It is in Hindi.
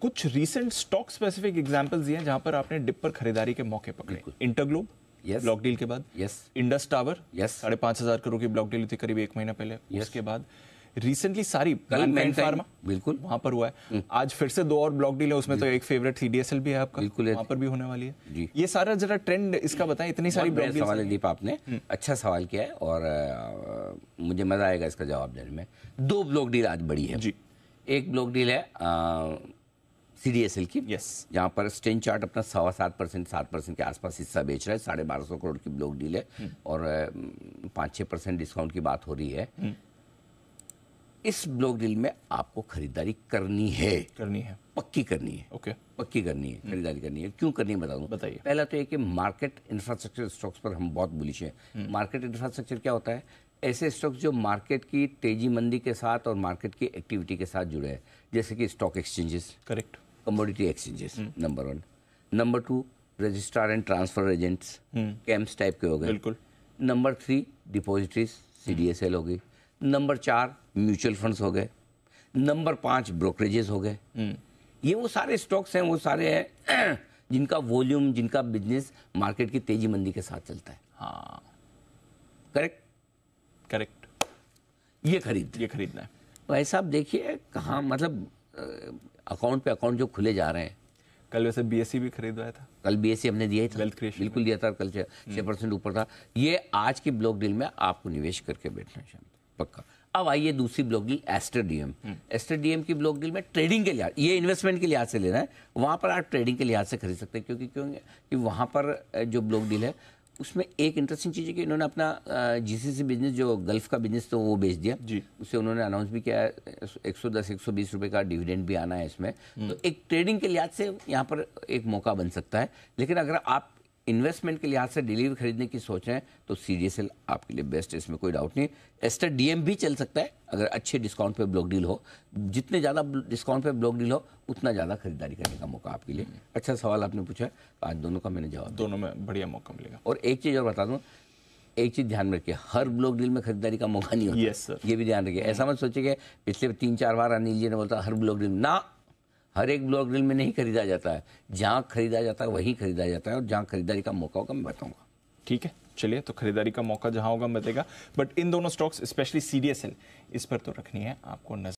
कुछ रीसेंट स्टॉक स्पेसिफिक एग्जांपल्स दिए हैं जहां पर आपने डिप पर खरीदारी के मौके पकड़े इंटरग्लोब यस ब्लॉक डील के बाद यस इंडस टावर यस साढ़े पांच हजार करोड़ की ब्लॉक डील थी करीब एक महीना पहले yes. उसके बाद रिसेंटली सारी फार्मा बिल्कुल वहां पर हुआ है हम्म। आज फिर से दो और ब्लॉक डील है उसमें तो एक फेवरेट सीडीएसएल भी है आपका बिल्कुल वहां पर भी होने वाली है जी ये सारा जरा ट्रेंड इसका बताएं इतनी सारी ब्लॉक सवाल है दीप आपने हम्म। अच्छा सवाल किया है और मुझे मजा आएगा इसका जवाब देने में दो ब्लॉक डील आज बड़ी है जी एक ब्लॉक डील है सी डी एस एल की यस yes. पर स्टेन चार्ट अपना सवा सात परसेंट सात परसेंट के आसपास हिस्सा बेच रहा है साढ़े बारह सौ करोड़ की ब्लॉक डील है हम्म। और पाँच छः परसेंट डिस्काउंट की बात हो रही है हम्म। इस ब्लॉक डील में आपको खरीदारी करनी है करनी है पक्की करनी है ओके okay. पक्की करनी है हम्म। खरीदारी करनी है क्यों करनी है बता दूँ बताइए पहला तो ये कि मार्केट इंफ्रास्ट्रक्चर स्टॉक्स पर हम बहुत बुलिश हैं मार्केट इंफ्रास्ट्रक्चर क्या होता है ऐसे स्टॉक्स जो मार्केट की तेजी मंदी के साथ और मार्केट की एक्टिविटी के साथ जुड़े हैं जैसे कि stock exchanges correct commodity exchanges hmm. Number one number two registrar and transfer agents hmm. Camps type के हो गए बिल्कुल number three depositories C D S L हो गई नंबर चार म्यूचुअल फंड्स हो गए नंबर पाँच ब्रोकरेजेस हो गए हम्म। ये वो सारे स्टॉक्स हैं वो सारे हैं जिनका वॉल्यूम जिनका बिजनेस मार्केट की तेजी मंदी के साथ चलता है हाँ करेक्ट करेक्ट ये खरीद ये खरीदना है भाई तो साहब देखिए कहाँ मतलब अकाउंट पे अकाउंट जो खुले जा रहे हैं कल वैसे बीएससी e भी खरीदवाया था कल बीएससी e हमने दिया ही था वेल्थ क्रिएशन बिल्कुल दिया था कल छः हम्म। परसेंट ऊपर था ये आज की ब्लॉक डील में आपको निवेश करके बैठना चाहिए पक्का अब आइए दूसरी block deal Aster DM Aster DM की ब्लॉक डील में ट्रेडिंग के लिहाज ये इन्वेस्टमेंट के लिहाज से लेना है वहाँ पर आप ट्रेडिंग के लिहाज से खरीद सकते हैं क्योंकि क्योंकि कि वहाँ पर जो ब्लॉक डील है उसमें एक इंटरेस्टिंग चीज़ है कि इन्होंने अपना जीसीसी बिजनेस जो गल्फ का बिजनेस तो वो बेच दिया जी उसे उन्होंने अनाउंस भी किया है 110 120 रुपए का डिविडेंड भी आना है इसमें हम्म। तो एक ट्रेडिंग के लिहाज से यहाँ पर एक मौका बन सकता है लेकिन अगर आप इन्वेस्टमेंट के लिहाज से डिलीवरी खरीदने की सोच रहे हैं तो सी आपके लिए बेस्ट है इसमें कोई डाउट नहीं एस्टर डीएम भी चल सकता है अगर अच्छे डिस्काउंट पे ब्लॉक डील हो जितने ज़्यादा डिस्काउंट पे ब्लॉक डील हो उतना ज़्यादा खरीदारी करने का मौका आपके लिए अच्छा सवाल आपने पूछा तो आज दोनों का मैंने जवाब दोनों में बढ़िया मौका मिलेगा और एक चीज़ और बता दूँ एक चीज ध्यान में रखिए हर ब्लॉक डील में खरीदारी का मौका नहीं होता ये भी ध्यान रखिए ऐसा मत सोचिए कि पिछले तीन चार बार अनिल जी ने बोलता हर ब्लॉक डील ना हर एक ब्लॉक ड्रिल में नहीं खरीदा जाता है जहाँ खरीदा जाता है वहीं खरीदा जाता है और जहाँ खरीदारी का मौका होगा मैं बताऊँगा ठीक है चलिए तो खरीदारी का मौका जहाँ होगा मिलेगा बट इन दोनों स्टॉक्स स्पेशली सी इस पर तो रखनी है आपको नजर